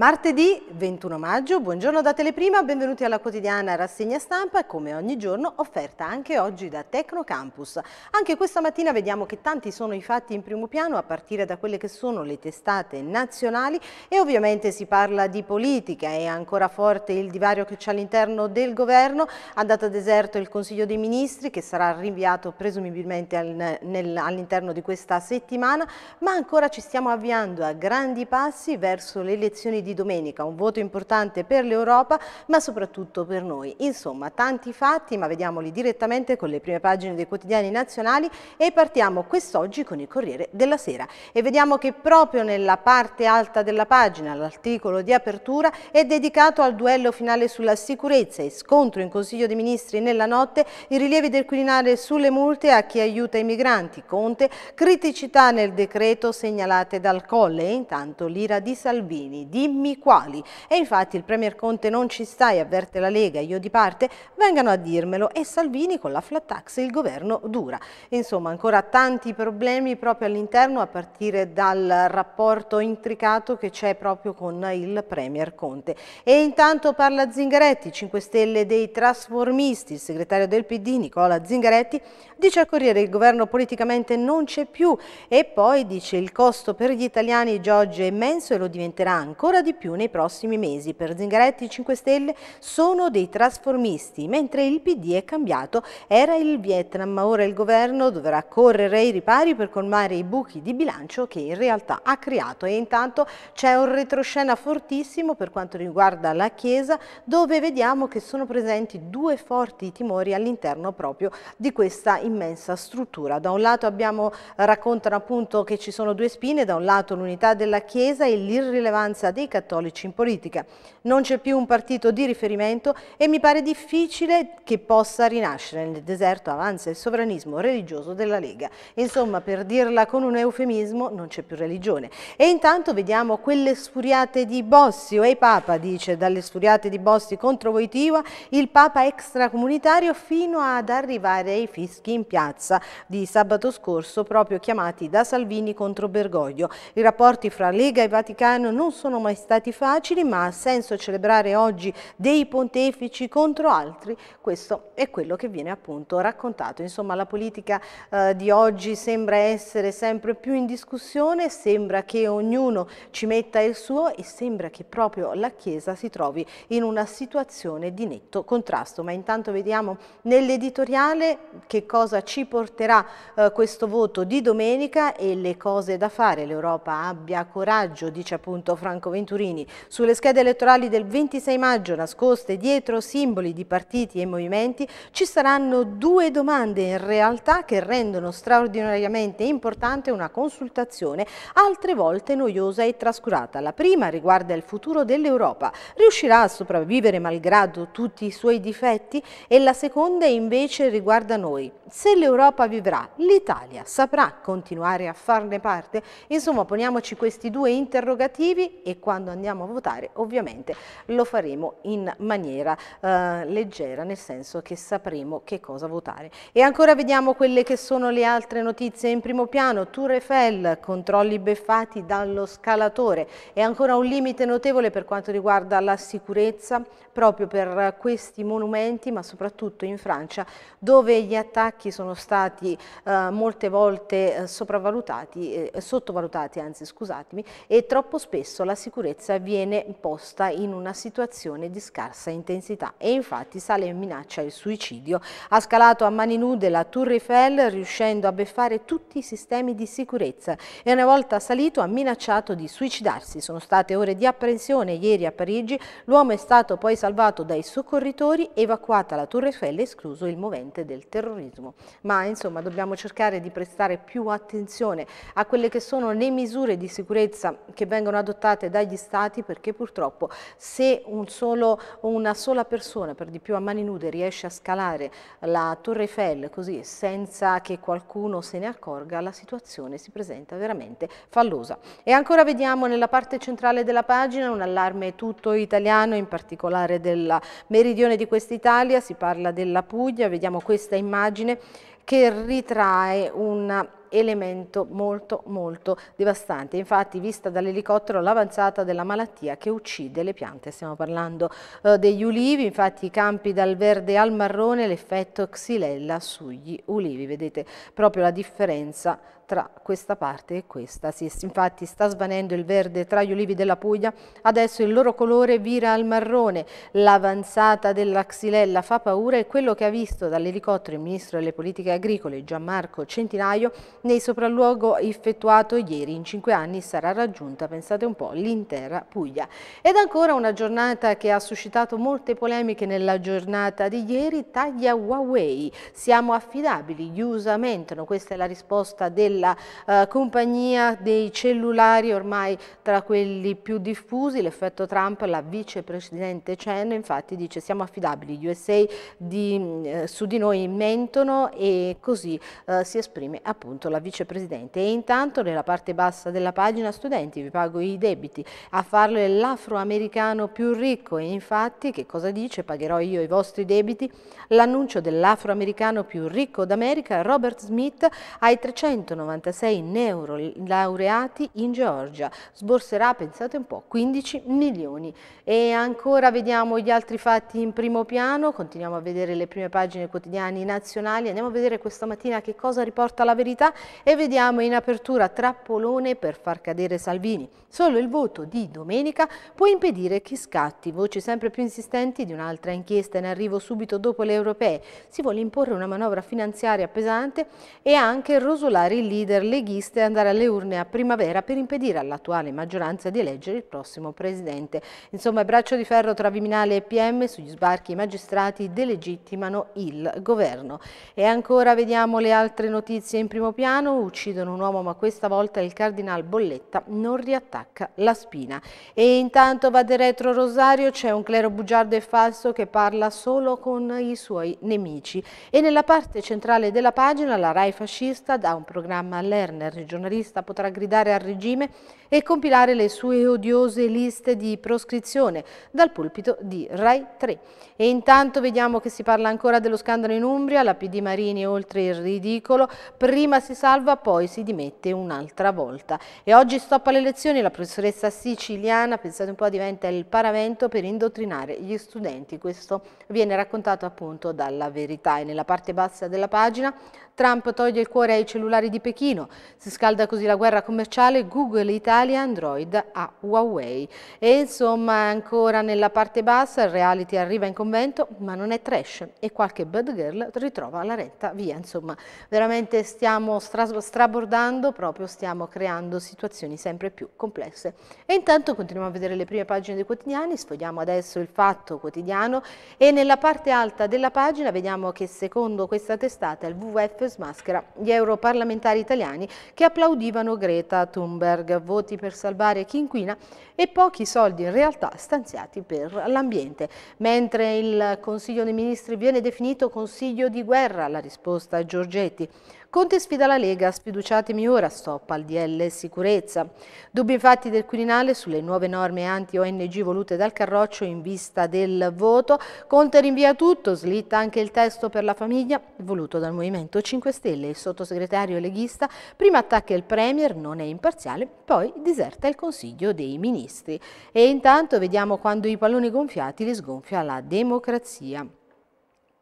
Martedì 21 maggio. Buongiorno da Teleprima, benvenuti alla quotidiana rassegna stampa, come ogni giorno offerta anche oggi da Tecnocampus. Anche questa mattina vediamo che tanti sono i fatti in primo piano a partire da quelle che sono le testate nazionali e ovviamente si parla di politica, è ancora forte il divario che c'è all'interno del governo, andato a deserto il Consiglio dei Ministri che sarà rinviato presumibilmente all'interno di questa settimana, ma ancora ci stiamo avviando a grandi passi verso le elezioni di domenica, un voto voto importante per l'Europa, ma soprattutto per noi. Insomma, tanti fatti, ma vediamoli direttamente con le prime pagine dei quotidiani nazionali e partiamo quest'oggi con il Corriere della Sera. E vediamo che proprio nella parte alta della pagina, l'articolo di apertura, è dedicato al duello finale sulla sicurezza e scontro in Consiglio dei Ministri nella notte, i rilievi del Quirinale sulle multe a chi aiuta i migranti, Conte, criticità nel decreto segnalate dal Colle e intanto l'ira di Salvini. Dimmi quali. E infatti il Premier Conte non ci stai, avverte la Lega, io di parte, vengano a dirmelo e Salvini con la flat tax il governo dura. Insomma ancora tanti problemi proprio all'interno a partire dal rapporto intricato che c'è proprio con il Premier Conte. E intanto parla Zingaretti, 5 Stelle dei trasformisti, il segretario del PD Nicola Zingaretti dice al Corriere il governo politicamente non c'è più e poi dice il costo per gli italiani Giorgio è immenso e lo diventerà ancora di più nei prossimi ultimi mesi per Zingaretti 5 Stelle sono dei trasformisti, mentre il PD è cambiato, era il Vietnam, ma ora il governo dovrà correre ai ripari per colmare i buchi di bilancio che in realtà ha creato e intanto c'è un retroscena fortissimo per quanto riguarda la Chiesa dove vediamo che sono presenti due forti timori all'interno proprio di questa immensa struttura. Da un lato abbiamo, raccontano appunto che ci sono due spine, da un lato l'unità della Chiesa e l'irrilevanza dei cattolici in politica politica. Non c'è più un partito di riferimento e mi pare difficile che possa rinascere nel deserto avanza il sovranismo religioso della Lega. Insomma, per dirla con un eufemismo, non c'è più religione. E intanto vediamo quelle sfuriate di Bossio e Papa, dice, dalle sfuriate di Bossi contro Voitiva, il Papa extracomunitario fino ad arrivare ai fischi in piazza di sabato scorso, proprio chiamati da Salvini contro Bergoglio. I rapporti fra Lega e Vaticano non sono mai stati facili, altri, ma ha senso celebrare oggi dei pontefici contro altri? Questo è quello che viene appunto raccontato. Insomma, la politica eh, di oggi sembra essere sempre più in discussione, sembra che ognuno ci metta il suo e sembra che proprio la Chiesa si trovi in una situazione di netto contrasto. Ma intanto vediamo nell'editoriale che cosa ci porterà eh, questo voto di domenica e le cose da fare. L'Europa abbia coraggio, dice appunto Franco Venturini, sulle sulle schede elettorali del 26 maggio, nascoste dietro simboli di partiti e movimenti, ci saranno due domande in realtà che rendono straordinariamente importante una consultazione altre volte noiosa e trascurata. La prima riguarda il futuro dell'Europa. Riuscirà a sopravvivere malgrado tutti i suoi difetti? E la seconda invece riguarda noi. Se l'Europa vivrà, l'Italia saprà continuare a farne parte? Insomma, poniamoci questi due interrogativi e quando andiamo a votare fare. Ovviamente lo faremo in maniera eh, leggera, nel senso che sapremo che cosa votare. E ancora vediamo quelle che sono le altre notizie in primo piano. Tour Eiffel, controlli beffati dallo scalatore. È ancora un limite notevole per quanto riguarda la sicurezza proprio per questi monumenti, ma soprattutto in Francia, dove gli attacchi sono stati eh, molte volte eh, sopravvalutati, eh, sottovalutati, anzi scusatemi, e troppo spesso la sicurezza viene posta in una situazione di scarsa intensità e infatti sale in minaccia il suicidio. Ha scalato a mani nude la Tour Eiffel riuscendo a beffare tutti i sistemi di sicurezza e una volta salito ha minacciato di suicidarsi. Sono state ore di apprensione ieri a Parigi, l'uomo è stato poi salvato dai soccorritori, evacuata la Tour Eiffel escluso il movente del terrorismo. Ma insomma dobbiamo cercare di prestare più attenzione a quelle che sono le misure di sicurezza che vengono adottate dagli stati perché purtroppo se un solo, una sola persona, per di più a mani nude, riesce a scalare la Torre Eiffel così senza che qualcuno se ne accorga, la situazione si presenta veramente fallosa. E ancora vediamo nella parte centrale della pagina un allarme tutto italiano, in particolare del meridione di quest'Italia, si parla della Puglia, vediamo questa immagine che ritrae una elemento molto molto devastante. Infatti vista dall'elicottero l'avanzata della malattia che uccide le piante. Stiamo parlando eh, degli ulivi, infatti i campi dal verde al marrone, l'effetto xylella sugli ulivi. Vedete proprio la differenza tra questa parte e questa. Si, infatti sta svanendo il verde tra gli ulivi della Puglia, adesso il loro colore vira al marrone, l'avanzata della xylella fa paura e quello che ha visto dall'elicottero il ministro delle politiche agricole Gianmarco Centinaio nei sopralluogo effettuato ieri. In cinque anni sarà raggiunta, pensate un po', l'intera Puglia. Ed ancora una giornata che ha suscitato molte polemiche nella giornata di ieri, taglia Huawei. Siamo affidabili, gli USA mentono. Questa è la risposta della eh, compagnia dei cellulari ormai tra quelli più diffusi. L'effetto Trump, la vicepresidente Chen infatti dice siamo affidabili, gli USA di, mm, eh, su di noi mentono e così eh, si esprime appunto la vicepresidente. E intanto nella parte bassa della pagina studenti vi pago i debiti. A farlo è l'afroamericano più ricco e infatti che cosa dice? Pagherò io i vostri debiti. L'annuncio dell'afroamericano più ricco d'America, Robert Smith, ai 396 neurolaureati in Georgia. Sborserà, pensate un po', 15 milioni. E ancora vediamo gli altri fatti in primo piano, continuiamo a vedere le prime pagine quotidiane nazionali, andiamo a vedere questa mattina che cosa riporta la verità e vediamo in apertura trappolone per far cadere Salvini. Solo il voto di domenica può impedire che scatti. Voci sempre più insistenti di un'altra inchiesta in arrivo subito dopo le europee. Si vuole imporre una manovra finanziaria pesante e anche rosolare il leader leghista e andare alle urne a primavera per impedire all'attuale maggioranza di eleggere il prossimo presidente. Insomma, braccio di ferro tra Viminale e PM sugli sbarchi i magistrati delegittimano il governo. E ancora vediamo le altre notizie in primo piano Milano uccidono un uomo ma questa volta il cardinal Bolletta non riattacca la spina. E intanto va di retro Rosario, c'è un clero bugiardo e falso che parla solo con i suoi nemici. E nella parte centrale della pagina la RAI fascista dà un programma a Lerner, il giornalista potrà gridare al regime e compilare le sue odiose liste di proscrizione dal pulpito di RAI 3. E intanto vediamo che si parla ancora dello scandalo in Umbria, la PD Marini oltre il ridicolo, prima si Salva poi si dimette un'altra volta. E oggi stoppa alle lezioni la professoressa siciliana, pensate un po', diventa il paravento per indottrinare gli studenti. Questo viene raccontato appunto dalla verità e nella parte bassa della pagina Trump toglie il cuore ai cellulari di Pechino, si scalda così la guerra commerciale Google Italia Android a Huawei. E insomma ancora nella parte bassa il reality arriva in convento ma non è trash e qualche bad girl ritrova la retta via. Insomma veramente stiamo stra strabordando, proprio stiamo creando situazioni sempre più complesse. E intanto continuiamo a vedere le prime pagine dei quotidiani, sfogliamo adesso il fatto quotidiano e nella parte alta della pagina vediamo che secondo questa testata il WWF Maschera, gli europarlamentari italiani che applaudivano Greta Thunberg, voti per salvare chi inquina e pochi soldi in realtà stanziati per l'ambiente. Mentre il Consiglio dei Ministri viene definito Consiglio di guerra, la risposta a Giorgetti. Conte sfida la Lega, sfiduciatemi ora, stop al DL sicurezza. Dubbi infatti del Quirinale sulle nuove norme anti-ONG volute dal Carroccio in vista del voto. Conte rinvia tutto, slitta anche il testo per la famiglia voluto dal Movimento 5 Stelle. Il sottosegretario leghista prima attacca il Premier, non è imparziale, poi diserta il Consiglio dei Ministri. E intanto vediamo quando i palloni gonfiati li sgonfia la democrazia.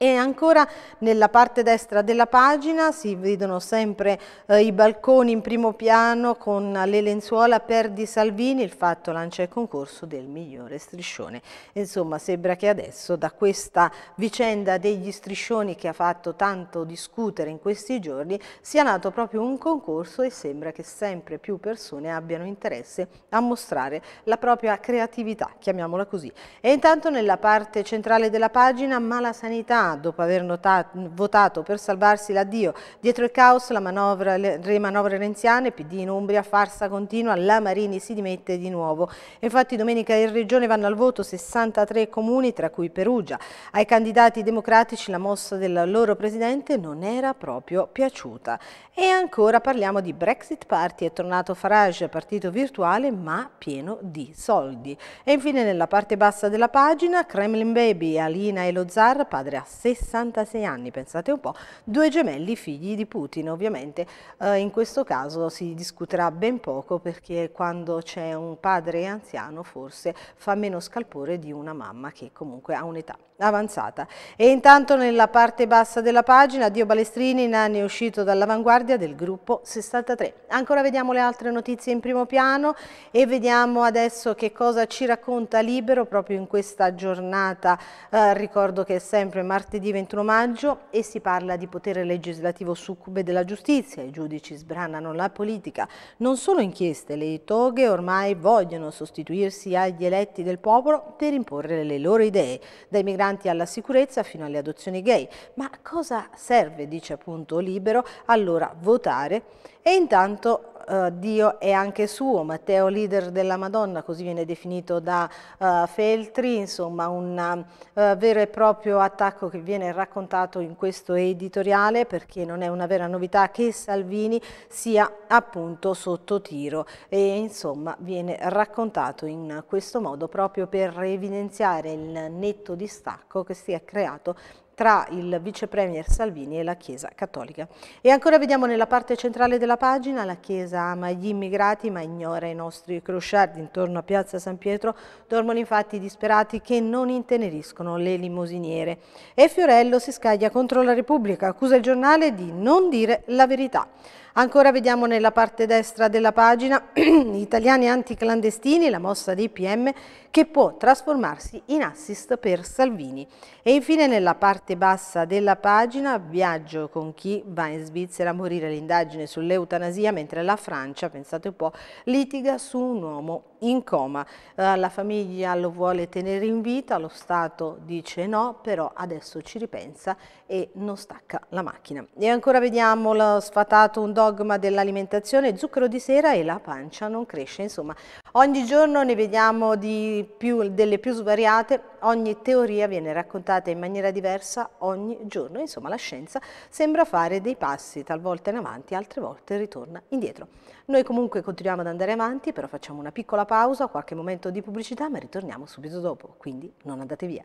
E ancora nella parte destra della pagina si vedono sempre eh, i balconi in primo piano con le lenzuola per di Salvini, il fatto lancia il concorso del migliore striscione. Insomma sembra che adesso da questa vicenda degli striscioni che ha fatto tanto discutere in questi giorni sia nato proprio un concorso e sembra che sempre più persone abbiano interesse a mostrare la propria creatività, chiamiamola così. E intanto nella parte centrale della pagina ma sanità dopo aver notato, votato per salvarsi l'addio, dietro il caos la manovra, le manovre renziane, PD in Umbria, farsa continua, la Marini si dimette di nuovo. Infatti domenica in Regione vanno al voto 63 comuni, tra cui Perugia. Ai candidati democratici la mossa del loro presidente non era proprio piaciuta. E ancora parliamo di Brexit Party, è tornato Farage, partito virtuale ma pieno di soldi. E infine nella parte bassa della pagina, Kremlin Baby, Alina e lo Zar, padre assassino 66 anni, pensate un po', due gemelli figli di Putin. Ovviamente eh, in questo caso si discuterà ben poco perché quando c'è un padre anziano forse fa meno scalpore di una mamma che comunque ha un'età avanzata. E intanto nella parte bassa della pagina Dio Balestrini, Nanni è uscito dall'avanguardia del gruppo 63. Ancora vediamo le altre notizie in primo piano e vediamo adesso che cosa ci racconta Libero proprio in questa giornata. Eh, ricordo che è sempre martedì martedì 21 maggio e si parla di potere legislativo succube della giustizia. I giudici sbranano la politica. Non solo inchieste, le toghe ormai vogliono sostituirsi agli eletti del popolo per imporre le loro idee, dai migranti alla sicurezza fino alle adozioni gay. Ma cosa serve, dice appunto Libero, allora votare? E intanto eh, Dio è anche suo, Matteo leader della Madonna, così viene definito da eh, Feltri, insomma un eh, vero e proprio attacco che viene raccontato in questo editoriale perché non è una vera novità che Salvini sia appunto sotto tiro e insomma viene raccontato in questo modo proprio per evidenziare il netto distacco che si è creato tra il vice premier Salvini e la Chiesa Cattolica. E ancora vediamo nella parte centrale della pagina, la Chiesa ama gli immigrati ma ignora i nostri crociardi intorno a Piazza San Pietro, dormono infatti i disperati che non inteneriscono le limosiniere. E Fiorello si scaglia contro la Repubblica, accusa il giornale di non dire la verità. Ancora vediamo nella parte destra della pagina italiani anticlandestini, la mossa dei PM che può trasformarsi in assist per Salvini. E infine nella parte bassa della pagina viaggio con chi va in Svizzera a morire l'indagine sull'eutanasia mentre la Francia, pensate un po', litiga su un uomo in coma. Eh, la famiglia lo vuole tenere in vita, lo Stato dice no, però adesso ci ripensa e non stacca la macchina. E ancora vediamo lo sfatato un dogma dell'alimentazione, zucchero di sera e la pancia non cresce, insomma ogni giorno ne vediamo più, delle più svariate, ogni teoria viene raccontata in maniera diversa ogni giorno, insomma la scienza sembra fare dei passi talvolta in avanti, altre volte ritorna indietro. Noi comunque continuiamo ad andare avanti, però facciamo una piccola pausa, qualche momento di pubblicità, ma ritorniamo subito dopo, quindi non andate via.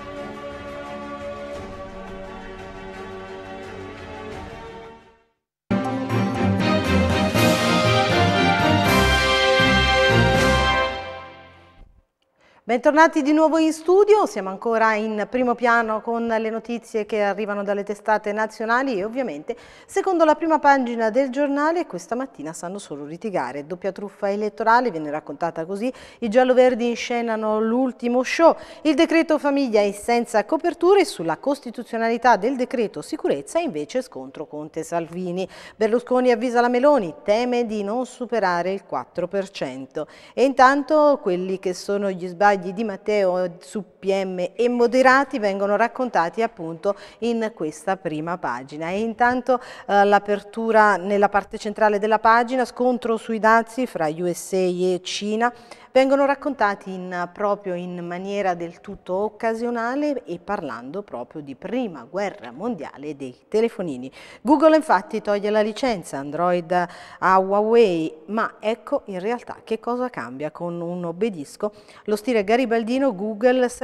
Bentornati di nuovo in studio, siamo ancora in primo piano con le notizie che arrivano dalle testate nazionali e ovviamente secondo la prima pagina del giornale questa mattina sanno solo litigare. Doppia truffa elettorale, viene raccontata così, i giallo-verdi inscenano l'ultimo show, il decreto famiglia è senza coperture, sulla costituzionalità del decreto sicurezza invece scontro Conte Salvini. Berlusconi avvisa la Meloni, teme di non superare il 4%. E intanto quelli che sono gli sbagli tagli di Matteo su PM e moderati vengono raccontati appunto in questa prima pagina. E intanto eh, l'apertura nella parte centrale della pagina, scontro sui dazi fra USA e Cina, vengono raccontati in, proprio in maniera del tutto occasionale e parlando proprio di prima guerra mondiale dei telefonini. Google infatti toglie la licenza Android a Huawei, ma ecco in realtà che cosa cambia con un obbedisco. Lo stile garibaldino Google si,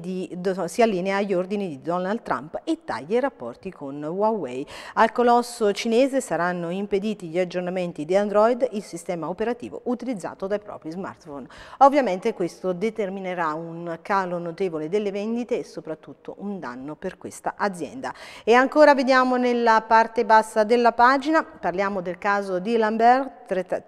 di, si allinea agli ordini di Donald Trump e taglia i rapporti con Huawei. Al colosso cinese saranno impediti gli aggiornamenti di Android, il sistema operativo utilizzato dai propri nuovi smartphone. Ovviamente questo determinerà un calo notevole delle vendite e soprattutto un danno per questa azienda. E ancora vediamo nella parte bassa della pagina, parliamo del caso di Lambert,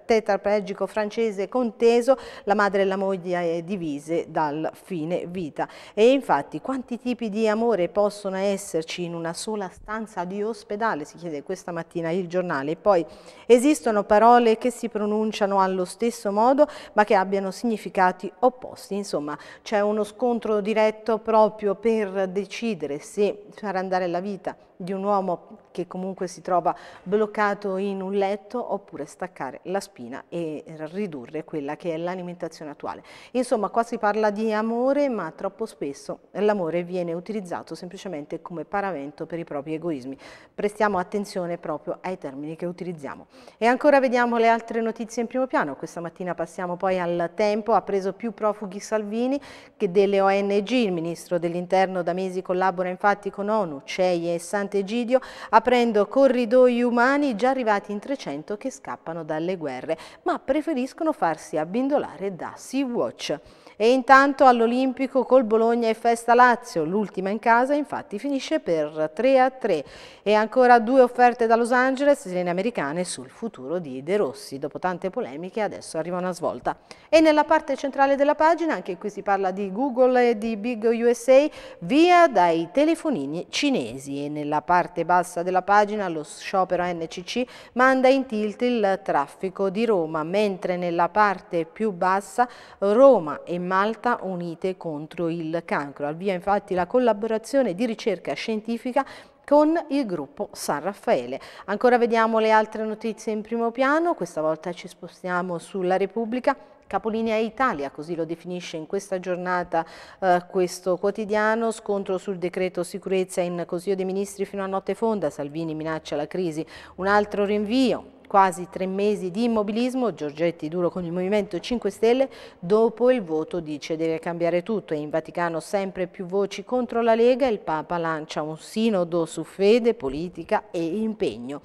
tetraplegico francese conteso, la madre e la moglie è eh, divise dal fine vita. E infatti quanti tipi di amore possono esserci in una sola stanza di ospedale, si chiede questa mattina il giornale. E poi esistono parole che si pronunciano allo stesso modo ma che abbiano significati opposti. Insomma c'è uno scontro diretto proprio per decidere se far andare la vita di un uomo che comunque si trova bloccato in un letto oppure staccare la spina e ridurre quella che è l'alimentazione attuale. Insomma qua si parla di amore ma troppo spesso l'amore viene utilizzato semplicemente come paravento per i propri egoismi. Prestiamo attenzione proprio ai termini che utilizziamo. E ancora vediamo le altre notizie in primo piano. Questa mattina passiamo poi al tempo, ha preso più profughi Salvini che delle ONG. Il ministro dell'interno da mesi collabora infatti con ONU, CEI e Santi Sant'Egidio aprendo corridoi umani già arrivati in 300 che scappano dalle guerre, ma preferiscono farsi abbindolare da Sea-Watch. E intanto all'Olimpico col Bologna e Festa Lazio, l'ultima in casa infatti finisce per 3 a 3 e ancora due offerte da Los Angeles, sirene americane sul futuro di De Rossi. Dopo tante polemiche adesso arriva una svolta. E nella parte centrale della pagina, anche qui si parla di Google e di Big USA, via dai telefonini cinesi e nella parte bassa della pagina lo sciopero NCC manda in tilt il traffico di Roma, mentre nella parte più bassa Roma e Malta unite contro il cancro. Al via infatti la collaborazione di ricerca scientifica con il gruppo San Raffaele. Ancora vediamo le altre notizie in primo piano, questa volta ci spostiamo sulla Repubblica Capolinea Italia, così lo definisce in questa giornata eh, questo quotidiano, scontro sul decreto sicurezza in Consiglio dei Ministri fino a notte fonda, Salvini minaccia la crisi, un altro rinvio, quasi tre mesi di immobilismo, Giorgetti duro con il Movimento 5 Stelle, dopo il voto dice deve cambiare tutto e in Vaticano sempre più voci contro la Lega, il Papa lancia un sinodo su fede, politica e impegno.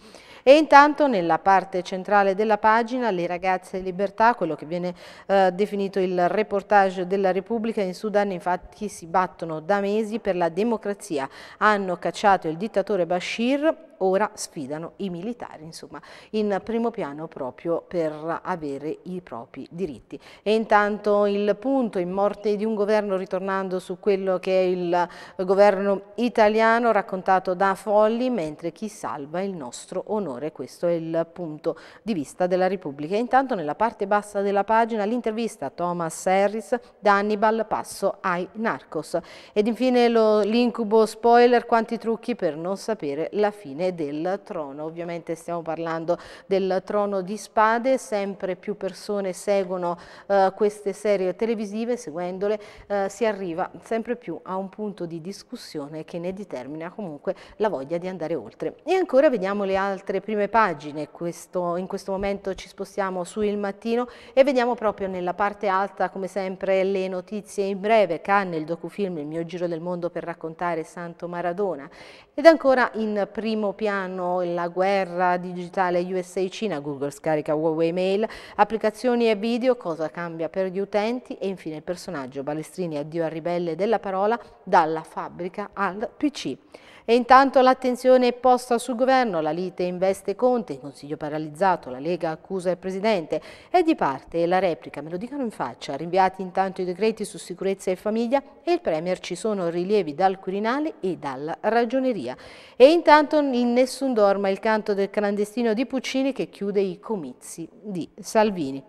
E intanto nella parte centrale della pagina le ragazze libertà, quello che viene eh, definito il reportage della Repubblica in Sudan infatti si battono da mesi per la democrazia, hanno cacciato il dittatore Bashir ora sfidano i militari, insomma, in primo piano proprio per avere i propri diritti. E intanto il punto in morte di un governo, ritornando su quello che è il governo italiano raccontato da Folli, mentre chi salva il nostro onore minore, questo è il punto di vista della Repubblica. Intanto nella parte bassa della pagina l'intervista a Thomas Harris da Hannibal passo ai narcos. Ed infine l'incubo spoiler, quanti trucchi per non sapere la fine del trono. Ovviamente stiamo parlando del trono di spade, sempre più persone seguono eh, queste serie televisive, seguendole eh, si arriva sempre più a un punto di discussione che ne determina comunque la voglia di andare oltre. E ancora vediamo le altre prime pagine, questo, in questo momento ci spostiamo su Il Mattino e vediamo proprio nella parte alta come sempre le notizie in breve, Cannes, il docufilm Il mio giro del mondo per raccontare Santo Maradona ed ancora in primo piano la guerra digitale USA-Cina, Google scarica Huawei Mail, applicazioni e video, cosa cambia per gli utenti e infine il personaggio Balestrini addio a ribelle della parola dalla fabbrica al PC. E intanto l'attenzione è posta sul governo, la lite investe Conte, il Consiglio paralizzato, la Lega accusa il Presidente e di parte la replica, me lo dicono in faccia, rinviati intanto i decreti su sicurezza e famiglia e il Premier ci sono rilievi dal Quirinale e dalla Ragioneria. E intanto in nessun dorma il canto del clandestino di Puccini che chiude i comizi di Salvini.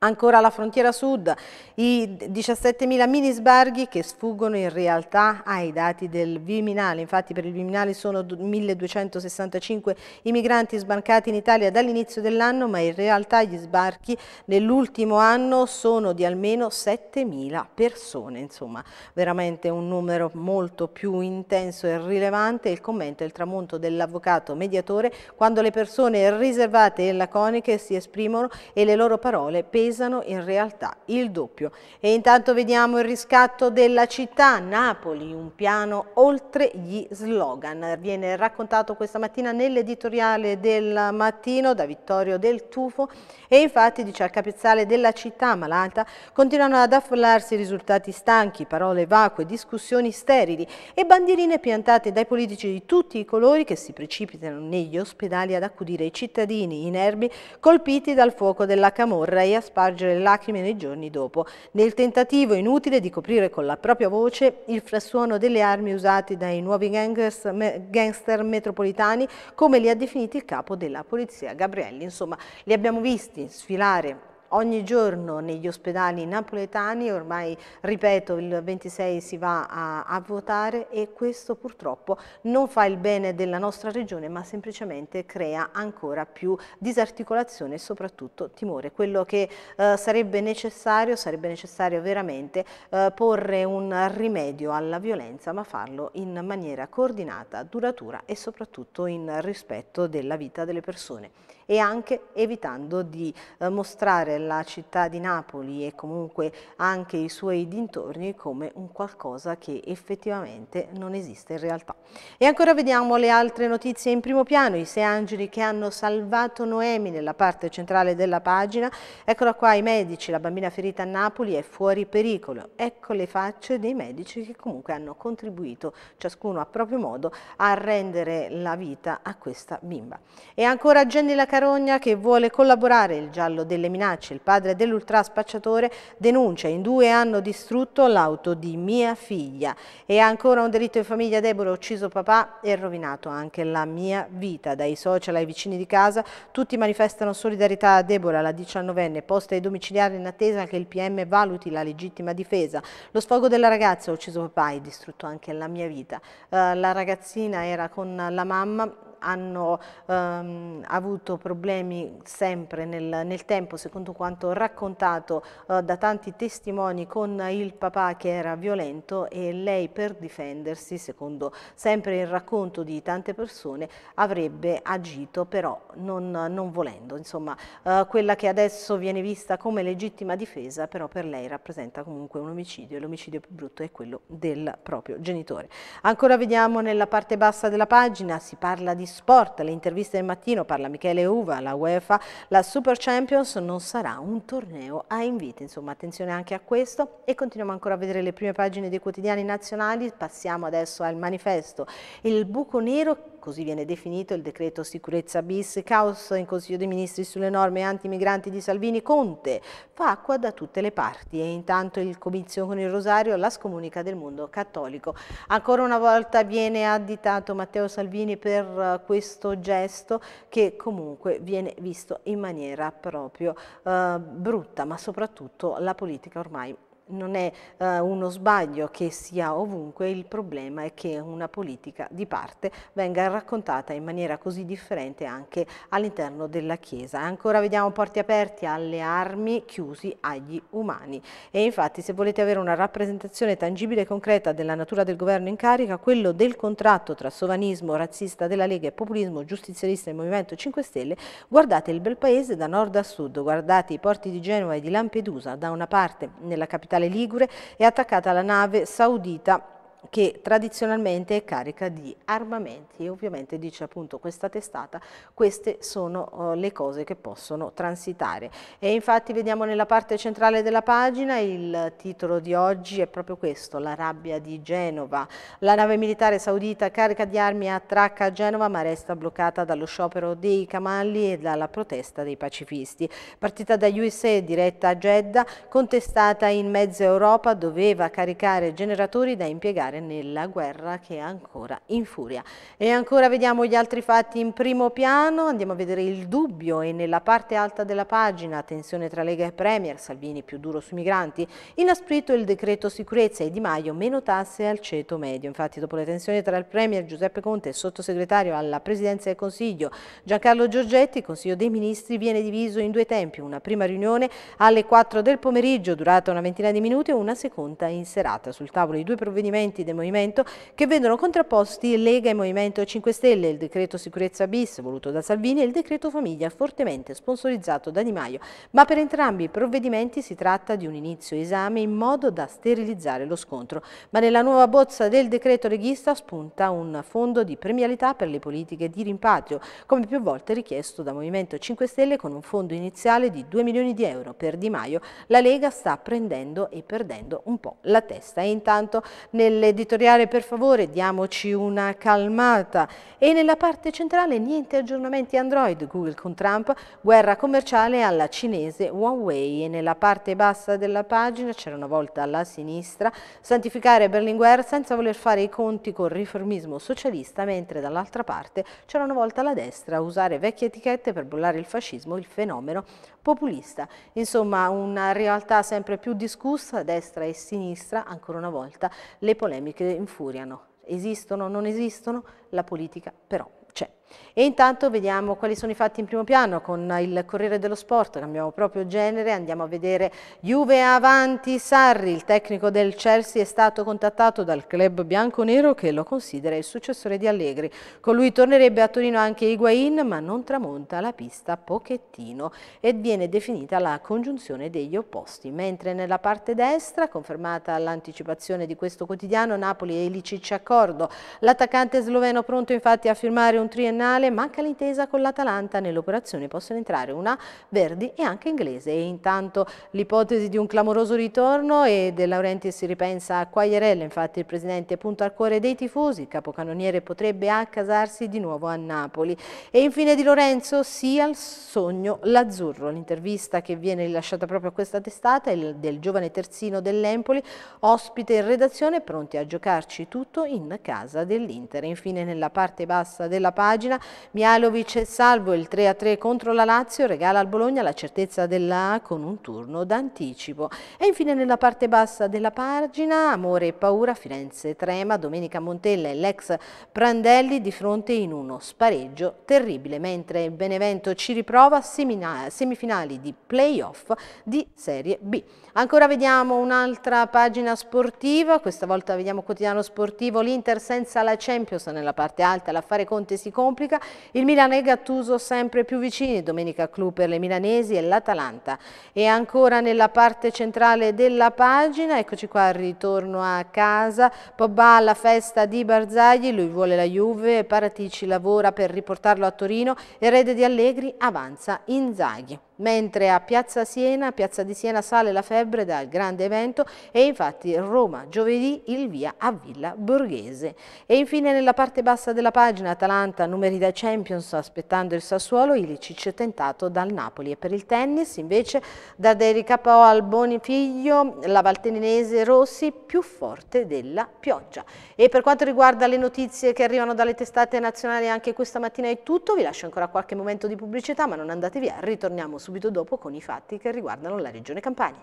Ancora la frontiera sud, i 17.000 mini minisbarghi che sfuggono in realtà ai dati del Viminale. Infatti per il Viminale sono 1.265 i migranti sbarcati in Italia dall'inizio dell'anno, ma in realtà gli sbarchi nell'ultimo anno sono di almeno 7.000 persone. Insomma, veramente un numero molto più intenso e rilevante. Il commento è il tramonto dell'avvocato mediatore quando le persone riservate e laconiche si esprimono e le loro parole pesano pesano in realtà il doppio. E intanto vediamo il riscatto della città, Napoli, un piano oltre gli slogan. Viene raccontato questa mattina nell'editoriale del mattino da Vittorio Del Tufo e infatti dice al capezzale della città malata continuano ad affollarsi risultati stanchi, parole vacue, discussioni sterili e bandierine piantate dai politici di tutti i colori che si precipitano negli ospedali ad accudire i cittadini inerbi colpiti dal fuoco della camorra e aspettano spargere lacrime nei giorni dopo, nel tentativo inutile di coprire con la propria voce il frastuono delle armi usate dai nuovi gangers, gangster metropolitani, come li ha definiti il capo della polizia, Gabrielli. Insomma, li abbiamo visti sfilare ogni giorno negli ospedali napoletani, ormai ripeto il 26 si va a, a, votare e questo purtroppo non fa il bene della nostra regione ma semplicemente crea ancora più disarticolazione e soprattutto timore. Quello che eh, sarebbe necessario, sarebbe necessario veramente eh, porre un rimedio alla violenza ma farlo in maniera coordinata, duratura e soprattutto in rispetto della vita delle persone e anche evitando di eh, mostrare la città di Napoli e comunque anche i suoi dintorni come un qualcosa che effettivamente non esiste in realtà. E ancora vediamo le altre notizie in primo piano, i sei angeli che hanno salvato Noemi nella parte centrale della pagina, eccola qua i medici, la bambina ferita a Napoli è fuori pericolo, ecco le facce dei medici che comunque hanno contribuito ciascuno a proprio modo a rendere la vita a questa bimba. E ancora Jenny Lacan Carogna che vuole collaborare. Il giallo delle minacce, il padre dell'ultraspacciatore, denuncia in due hanno distrutto l'auto di mia figlia. E ancora un delitto in famiglia, Deborah ucciso papà e rovinato anche la mia vita. Dai social ai vicini di casa, tutti manifestano solidarietà a Deborah, la diciannovenne, posta ai domiciliari in attesa che il PM valuti la legittima difesa. Lo sfogo della ragazza ha ucciso papà e distrutto anche la mia vita. Uh, la ragazzina era con la mamma hanno ehm, avuto problemi sempre nel, nel, tempo, secondo quanto raccontato eh, da tanti testimoni, con il papà che era violento e lei per difendersi, secondo sempre il racconto di tante persone, avrebbe agito però non, non volendo. Insomma, eh, quella che adesso viene vista come legittima difesa, però per lei rappresenta comunque un omicidio e l'omicidio più brutto è quello del proprio genitore. Ancora vediamo nella parte bassa della pagina, si parla di di sport, le interviste del mattino parla Michele Uva, la UEFA, la Super Champions non sarà un torneo a invito, insomma attenzione anche a questo e continuiamo ancora a vedere le prime pagine dei quotidiani nazionali, passiamo adesso al manifesto, il buco nero così viene definito il decreto sicurezza bis, caos in Consiglio dei Ministri sulle norme anti antimigranti di Salvini Conte, fa acqua da tutte le parti e intanto il comizio con il Rosario, la scomunica del mondo cattolico. Ancora una volta viene additato Matteo Salvini per eh, questo gesto che comunque viene visto in maniera proprio eh, brutta, ma soprattutto la politica ormai non è eh, uno sbaglio che sia ovunque, il problema è che una politica di parte venga raccontata in maniera così differente anche all'interno della Chiesa. Ancora vediamo porti aperti alle armi, chiusi agli umani. E infatti se volete avere una rappresentazione tangibile e concreta della natura del governo in carica, quello del contratto tra sovanismo razzista della Lega e populismo giustizialista del Movimento 5 Stelle, guardate il bel paese da nord a sud, guardate i porti di Genova e di Lampedusa da una parte nella capitale capitale ligure, è attaccata la nave saudita che tradizionalmente è carica di armamenti e ovviamente dice appunto questa testata, queste sono eh, le cose che possono transitare. E infatti vediamo nella parte centrale della pagina il titolo di oggi è proprio questo, la rabbia di Genova. La nave militare saudita carica di armi attracca a Genova ma resta bloccata dallo sciopero dei camalli e dalla protesta dei pacifisti. Partita da USA diretta a Jeddah, contestata in mezza Europa, doveva caricare generatori da impiegare militare nella guerra che è ancora in furia. E ancora vediamo gli altri fatti in primo piano, andiamo a vedere il dubbio e nella parte alta della pagina, tensione tra Lega e Premier, Salvini più duro sui migranti, inasprito il decreto sicurezza e Di Maio meno tasse al ceto medio. Infatti dopo le tensioni tra il Premier Giuseppe Conte e il sottosegretario alla Presidenza del Consiglio Giancarlo Giorgetti, il Consiglio dei Ministri viene diviso in due tempi, una prima riunione alle 4 del pomeriggio durata una ventina di minuti e una seconda in serata. Sul tavolo i due provvedimenti del Movimento che vedono contrapposti Lega e Movimento 5 Stelle, il decreto sicurezza bis voluto da Salvini e il decreto famiglia fortemente sponsorizzato da Di Maio. Ma per entrambi i provvedimenti si tratta di un inizio esame in modo da sterilizzare lo scontro. Ma nella nuova bozza del decreto leghista spunta un fondo di premialità per le politiche di rimpatrio, come più volte richiesto da Movimento 5 Stelle con un fondo iniziale di 2 milioni di euro per Di Maio. La Lega sta prendendo e perdendo un po' la testa. E intanto nelle editoriale per favore diamoci una calmata e nella parte centrale niente aggiornamenti Android, Google con Trump, guerra commerciale alla cinese Huawei e nella parte bassa della pagina c'era una volta alla sinistra santificare Berlinguer senza voler fare i conti col riformismo socialista mentre dall'altra parte c'era una volta alla destra usare vecchie etichette per bollare il fascismo, il fenomeno populista. Insomma una realtà sempre più discussa destra e sinistra ancora una volta le polemiche problemi che infuriano esistono, non esistono, la politica però c'è. E intanto vediamo quali sono i fatti in primo piano con il Corriere dello Sport, cambiamo proprio genere, andiamo a vedere Juve avanti Sarri, il tecnico del Chelsea è stato contattato dal club bianco-nero che lo considera il successore di Allegri. Con lui tornerebbe a Torino anche Higuain, ma non tramonta la pista Pochettino e viene definita la congiunzione degli opposti, mentre nella parte destra, confermata l'anticipazione di questo quotidiano, Napoli e Ilicic accordo. L'attaccante sloveno pronto infatti a firmare un triennale pluriennale, manca l'intesa con l'Atalanta, nell'operazione possono entrare una Verdi e anche inglese. E intanto l'ipotesi di un clamoroso ritorno e De Laurenti si ripensa a Quagliarella, infatti il presidente punta al cuore dei tifosi, il capocannoniere potrebbe accasarsi di nuovo a Napoli. E infine di Lorenzo sia il sogno l'azzurro, l'intervista che viene rilasciata proprio a questa testata è del giovane terzino dell'Empoli, ospite in redazione pronti a giocarci tutto in casa dell'Inter. Infine nella parte bassa della pagina pagina. Mialovic salvo il 3-3 a contro la Lazio, regala al Bologna la certezza della A con un turno d'anticipo. E infine nella parte bassa della pagina, amore e paura, Firenze trema, Domenica Montella e l'ex Prandelli di fronte in uno spareggio terribile, mentre il Benevento ci riprova semifinali di playoff di Serie B. Ancora vediamo un'altra pagina sportiva, questa volta vediamo quotidiano sportivo, l'Inter senza la Champions nella parte alta, l'affare Conte si compra, complica, il Milan e Gattuso sempre più vicini, domenica clou per le milanesi e l'Atalanta. E ancora nella parte centrale della pagina, eccoci qua al ritorno a casa, Pobba alla festa di Barzagli, lui vuole la Juve, Paratici lavora per riportarlo a Torino, erede di Allegri avanza Inzaghi mentre a Piazza Siena, Piazza di Siena sale la febbre dal grande evento e infatti Roma giovedì il via a Villa Borghese. E infine nella parte bassa della pagina Atalanta numeri da Champions aspettando il Sassuolo, Ilicic tentato dal Napoli e per il tennis invece da Derica Po al Bonifiglio la Valteninese Rossi più forte della pioggia. E per quanto riguarda le notizie che arrivano dalle testate nazionali anche questa mattina è tutto, vi lascio ancora qualche momento di pubblicità ma non andate via, ritorniamo subito dopo con i fatti che riguardano la Regione Campania.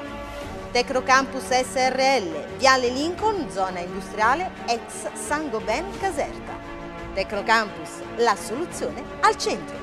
Tecnocampus SRL, Viale Lincoln, zona industriale, ex San Gobain Caserta. Tecnocampus, la soluzione al centro.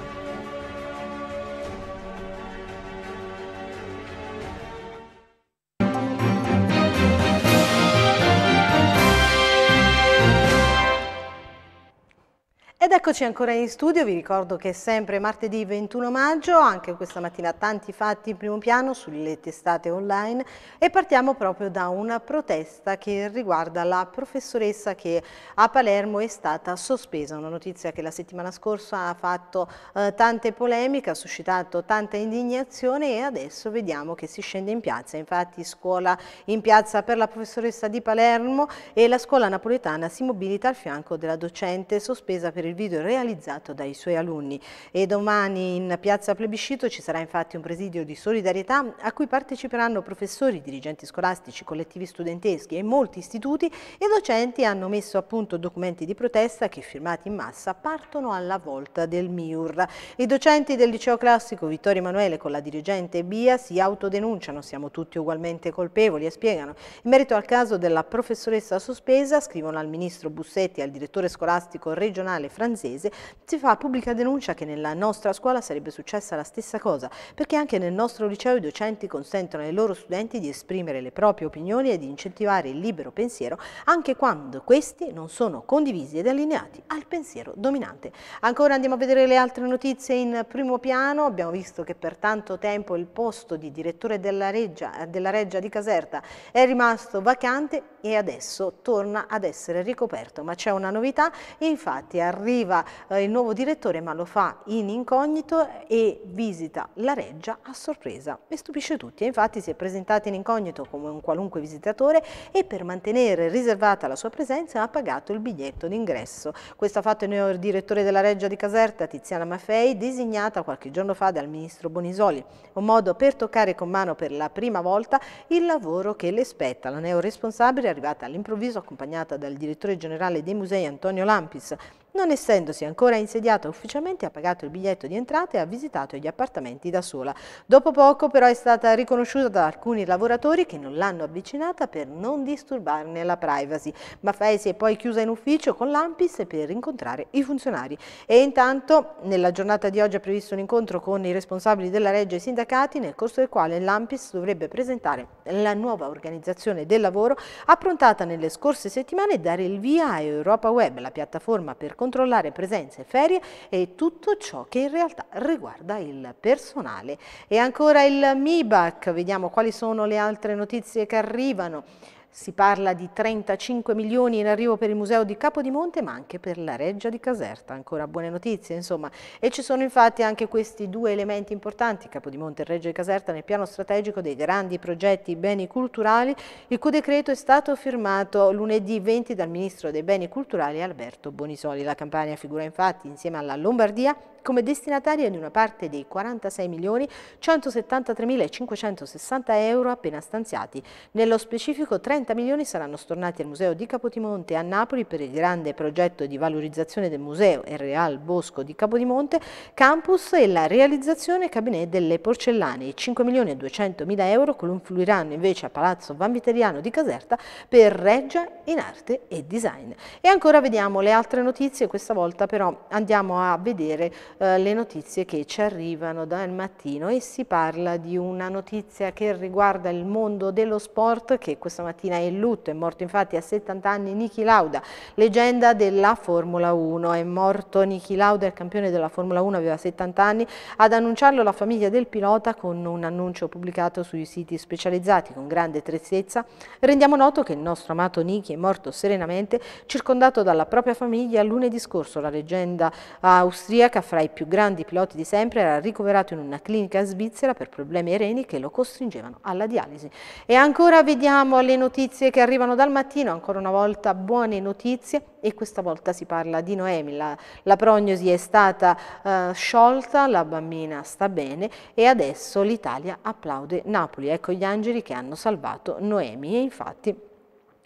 Eccoci ancora in studio, vi ricordo che è sempre martedì 21 maggio, anche questa mattina tanti fatti in primo piano sulle testate online e partiamo proprio da una protesta che riguarda la professoressa che a Palermo è stata sospesa, una notizia che la settimana scorsa ha fatto eh, tante polemiche, ha suscitato tanta indignazione e adesso vediamo che si scende in piazza, infatti scuola in piazza per la professoressa di Palermo e la scuola napoletana si mobilita al fianco della docente sospesa per il video presidio realizzato dai suoi alunni e domani in piazza Plebiscito ci sarà infatti un presidio di solidarietà a cui parteciperanno professori, dirigenti scolastici, collettivi studenteschi e molti istituti e docenti hanno messo a punto documenti di protesta che firmati in massa partono alla volta del MIUR. I docenti del liceo classico Vittorio Emanuele con la dirigente Bia si autodenunciano, siamo tutti ugualmente colpevoli e spiegano. In merito al caso della professoressa sospesa scrivono al ministro Bussetti e al direttore scolastico regionale Franzese abruzzese, si fa pubblica denuncia che nella nostra scuola sarebbe successa la stessa cosa, perché anche nel nostro liceo i docenti consentono ai loro studenti di esprimere le proprie opinioni e di incentivare il libero pensiero, anche quando questi non sono condivisi ed allineati al pensiero dominante. Ancora andiamo a vedere le altre notizie in primo piano, abbiamo visto che per tanto tempo il posto di direttore della Reggia, della Reggia di Caserta è rimasto vacante e adesso torna ad essere ricoperto, ma c'è una novità, infatti arriva arriva eh, il nuovo direttore ma lo fa in incognito e visita la Reggia a sorpresa e stupisce tutti. E eh. infatti si è presentata in incognito come un qualunque visitatore e per mantenere riservata la sua presenza ha pagato il biglietto d'ingresso. Questo ha fatto il nuovo direttore della Reggia di Caserta, Tiziana Maffei, designata qualche giorno fa dal ministro Bonisoli. Un modo per toccare con mano per la prima volta il lavoro che le spetta. La neo responsabile è arrivata all'improvviso accompagnata dal direttore generale dei musei Antonio Lampis non essendosi ancora insediata ufficialmente ha pagato il biglietto di entrata e ha visitato gli appartamenti da sola. Dopo poco però è stata riconosciuta da alcuni lavoratori che non l'hanno avvicinata per non disturbarne la privacy. Maffei si è poi chiusa in ufficio con l'Ampis per incontrare i funzionari. E intanto nella giornata di oggi è previsto un incontro con i responsabili della Reggio e i sindacati nel corso del quale l'Ampis dovrebbe presentare la nuova organizzazione del lavoro approntata nelle scorse settimane e dare il via a Europa Web, la piattaforma per contatto controllare presenze, ferie e tutto ciò che in realtà riguarda il personale. E ancora il MIBAC, vediamo quali sono le altre notizie che arrivano. Si parla di 35 milioni in arrivo per il museo di Capodimonte ma anche per la Reggia di Caserta, ancora buone notizie insomma. E ci sono infatti anche questi due elementi importanti, Capodimonte e reggia di Caserta nel piano strategico dei grandi progetti beni culturali, il cui decreto è stato firmato lunedì 20 dal Ministro dei Beni Culturali Alberto Bonisoli. La Campania figura infatti insieme alla Lombardia come destinataria di una parte dei 46 milioni 46.173.560 euro appena stanziati. Nello specifico 30 milioni saranno stornati al Museo di Capodimonte a Napoli per il grande progetto di valorizzazione del museo e Real Bosco di Capodimonte, campus e la realizzazione cabinet delle porcellane. I 5 milioni e 200 mila euro confluiranno invece a Palazzo Vanviteriano di Caserta per Reggia in arte e design. E ancora vediamo le altre notizie, questa volta però andiamo a vedere eh, le notizie che ci arrivano dal mattino e si parla di una notizia che riguarda il mondo dello sport che questa mattina è in lutto, è morto infatti a 70 anni Niki Lauda, leggenda della Formula 1, è morto Niki Lauda, il campione della Formula 1, aveva 70 anni, ad annunciarlo la famiglia del pilota con un annuncio pubblicato sui siti specializzati con grande tristezza, rendiamo noto che il nostro amato Niki è morto serenamente circondato dalla propria famiglia lunedì scorso, la leggenda austriaca fra i i più grandi piloti di sempre, era ricoverato in una clinica svizzera per problemi reni che lo costringevano alla dialisi. E ancora vediamo le notizie che arrivano dal mattino, ancora una volta buone notizie e questa volta si parla di Noemi, la, la prognosi è stata eh, sciolta, la bambina sta bene e adesso l'Italia applaude Napoli, ecco gli angeli che hanno salvato Noemi e infatti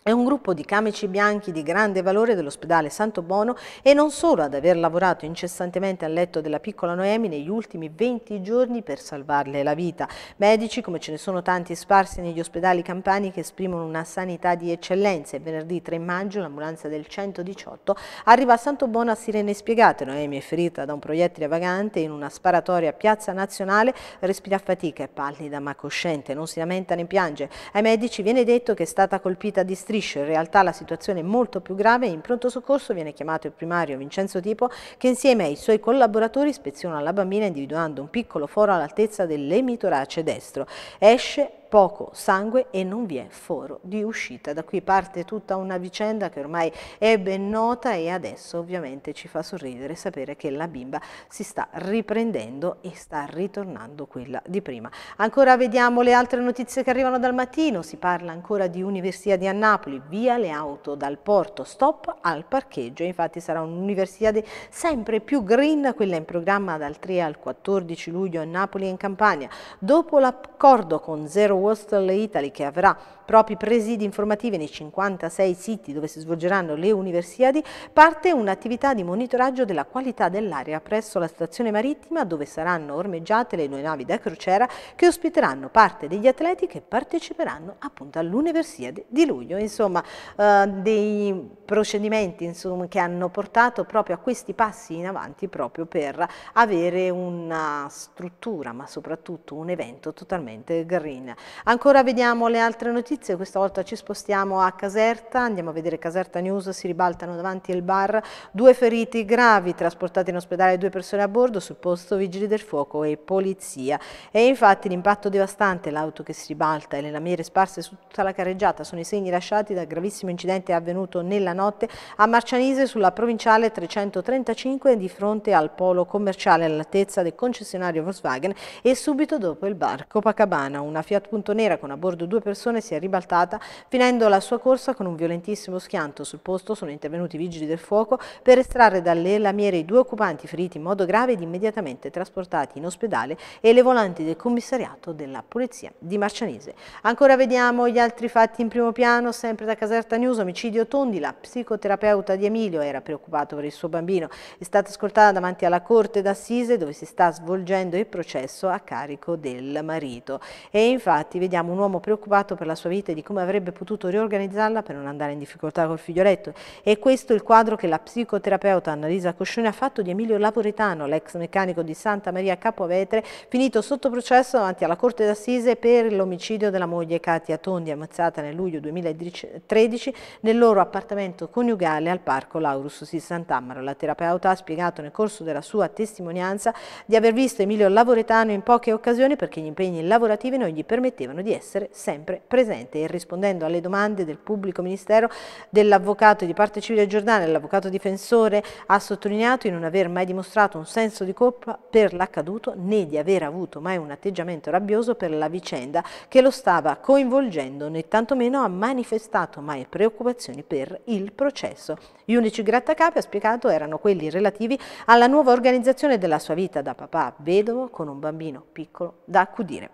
è un gruppo di camici bianchi di grande valore dell'ospedale Santo Bono e non solo ad aver lavorato incessantemente al letto della piccola Noemi negli ultimi 20 giorni per salvarle la vita. Medici, come ce ne sono tanti sparsi negli ospedali campani, che esprimono una sanità di eccellenza e venerdì 3 maggio l'ambulanza del 118 arriva a Santo Bono a sirene spiegate. Noemi è ferita da un proiettile vagante in una sparatoria a Piazza Nazionale, respira a fatica, è pallida ma cosciente, non si lamenta né piange. Ai medici viene detto che è stata colpita di striscia striscio, in realtà la situazione è molto più grave e in pronto soccorso viene chiamato il primario Vincenzo Tipo che insieme ai suoi collaboratori ispeziona la bambina individuando un piccolo foro all'altezza dell'emitorace destro. Esce poco sangue e non vi è foro di uscita. Da qui parte tutta una vicenda che ormai è ben nota e adesso ovviamente ci fa sorridere sapere che la bimba si sta riprendendo e sta ritornando quella di prima. Ancora vediamo le altre notizie che arrivano dal mattino, si parla ancora di Università di Annapoli, via le auto dal porto, stop al parcheggio, infatti sarà un'università sempre più green, quella in programma dal 3 al 14 luglio a Napoli e in Campania. Dopo l'accordo con Zero Coastal Italy che avrà propri presidi informativi nei 56 siti dove si svolgeranno le Universiadi, parte un'attività di monitoraggio della qualità dell'aria presso la stazione marittima dove saranno ormeggiate le due navi da crociera che ospiteranno parte degli atleti che parteciperanno appunto all'Universiade di luglio. Insomma, eh, dei procedimenti insomma, che hanno portato proprio a questi passi in avanti proprio per avere una struttura ma soprattutto un evento totalmente green. Ancora vediamo le altre notizie notizie, questa volta ci spostiamo a Caserta, andiamo a vedere Caserta News, si ribaltano davanti al bar due feriti gravi, trasportati in ospedale due persone a bordo, sul posto vigili del fuoco e polizia. E infatti l'impatto devastante, l'auto che si ribalta e le lamiere sparse su tutta la carreggiata sono i segni lasciati dal gravissimo incidente avvenuto nella notte a Marcianise sulla provinciale 335 di fronte al polo commerciale all'altezza del concessionario Volkswagen e subito dopo il bar Copacabana. Una Fiat Punto Nera con a bordo due persone si è ribaltata, finendo la sua corsa con un violentissimo schianto. Sul posto sono intervenuti i vigili del fuoco per estrarre dalle lamiere i due occupanti feriti in modo grave ed immediatamente trasportati in ospedale e le volanti del commissariato della polizia di Marcianese. Ancora vediamo gli altri fatti in primo piano, sempre da Caserta News, omicidio Tondi, la psicoterapeuta di Emilio era preoccupato per il suo bambino, è stata ascoltata davanti alla corte d'assise dove si sta svolgendo il processo a carico del marito. E infatti vediamo un uomo preoccupato per la sua vita vita e di come avrebbe potuto riorganizzarla per non andare in difficoltà col figlioletto. E questo è il quadro che la psicoterapeuta Annalisa Coscione ha fatto di Emilio Laporetano, l'ex meccanico di Santa Maria Capovetre, finito sotto processo davanti alla Corte d'Assise per l'omicidio della moglie Katia Tondi, ammazzata nel luglio 2013 nel loro appartamento coniugale al Parco Laurus di Sant'Ammaro. La terapeuta ha spiegato nel corso della sua testimonianza di aver visto Emilio Lavoretano in poche occasioni perché gli impegni lavorativi non gli permettevano di essere sempre presenti corrente e rispondendo alle domande del pubblico ministero dell'avvocato di parte civile Giordana e l'avvocato difensore ha sottolineato di non aver mai dimostrato un senso di colpa per l'accaduto né di aver avuto mai un atteggiamento rabbioso per la vicenda che lo stava coinvolgendo né tantomeno ha manifestato mai preoccupazioni per il processo. Gli unici grattacapi, ha spiegato, erano quelli relativi alla nuova organizzazione della sua vita da papà vedovo con un bambino piccolo da accudire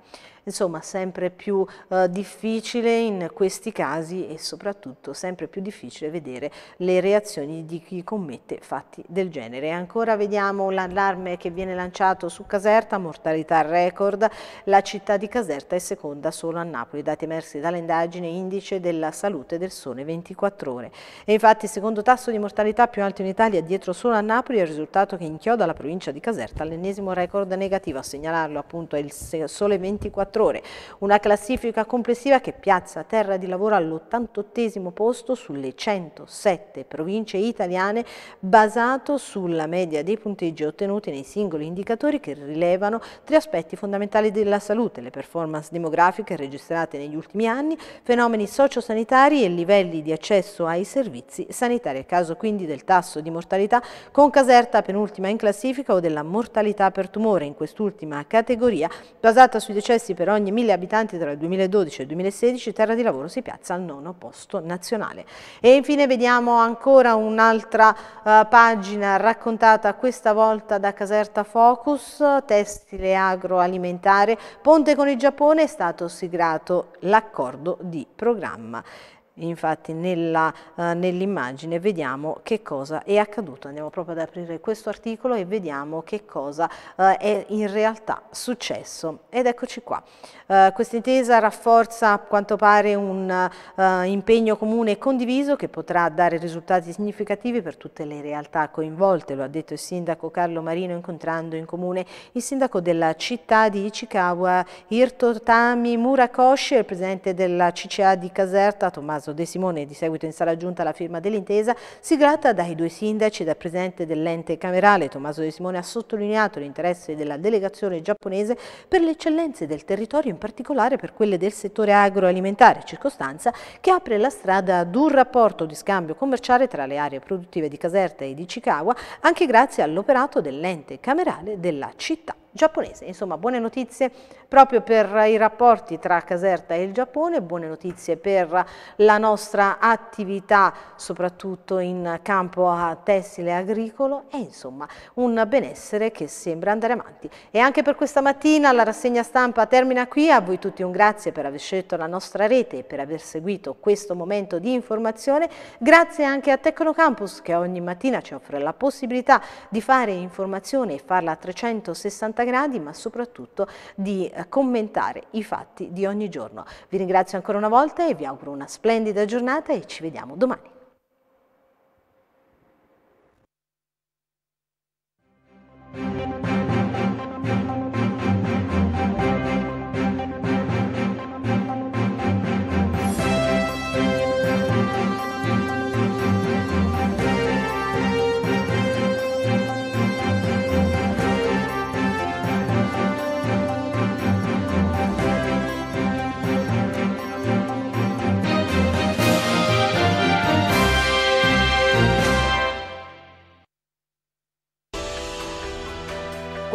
insomma sempre più eh, difficile in questi casi e soprattutto sempre più difficile vedere le reazioni di chi commette fatti del genere. Ancora vediamo l'allarme che viene lanciato su Caserta, mortalità record, la città di Caserta è seconda solo a Napoli, dati emersi dall'indagine indice della salute del sole 24 ore. E infatti il secondo tasso di mortalità più alto in Italia dietro solo a Napoli è il risultato che inchioda la provincia di Caserta all'ennesimo record negativo, a segnalarlo appunto è il sole 24 ore 24 ore, una classifica complessiva che piazza Terra di Lavoro all'88 posto sulle 107 province italiane basato sulla media dei punteggi ottenuti nei singoli indicatori che rilevano tre aspetti fondamentali della salute, le performance demografiche registrate negli ultimi anni, fenomeni sociosanitari e livelli di accesso ai servizi sanitari. a caso quindi del tasso di mortalità con Caserta penultima in classifica o della mortalità per tumore in quest'ultima categoria basata sui decessi per per ogni mille abitanti tra il 2012 e il 2016 Terra di Lavoro si piazza al nono posto nazionale. E infine vediamo ancora un'altra eh, pagina raccontata questa volta da Caserta Focus, testile agroalimentare, ponte con il Giappone è stato siglato l'accordo di programma. Infatti eh, nell'immagine nell vediamo che cosa è accaduto, andiamo proprio ad aprire questo articolo e vediamo che cosa eh, è in realtà successo. Ed eccoci qua. Eh, questa intesa rafforza a quanto pare un impegno comune e condiviso che potrà dare risultati significativi per tutte le realtà coinvolte, lo ha detto il sindaco Carlo Marino incontrando in comune il sindaco della città di Ichikawa, Tami Murakoshi e il presidente della CCA di Caserta, Tommaso Palazzo De Simone, di seguito in sala giunta la firma dell'intesa, siglata dai due sindaci e dal presidente dell'ente camerale. Tommaso De Simone ha sottolineato l'interesse della delegazione giapponese per le eccellenze del territorio, in particolare per quelle del settore agroalimentare, circostanza che apre la strada ad un rapporto di scambio commerciale tra le aree produttive di Caserta e di Chicago, anche grazie all'operato dell'ente camerale della città giapponese. Insomma, buone notizie proprio per i rapporti tra Caserta e il Giappone, buone notizie per la nostra attività, soprattutto in campo tessile e agricolo e insomma un benessere che sembra andare avanti. E anche per questa mattina la rassegna stampa termina qui. A voi tutti un grazie per aver scelto la nostra rete e per aver seguito questo momento di informazione. Grazie anche a Tecnocampus che ogni mattina ci offre la possibilità di fare informazione e farla a 360 gradi gradi, ma soprattutto di eh, commentare i fatti di ogni giorno. Vi ringrazio ancora una volta e vi auguro una splendida giornata e ci vediamo domani.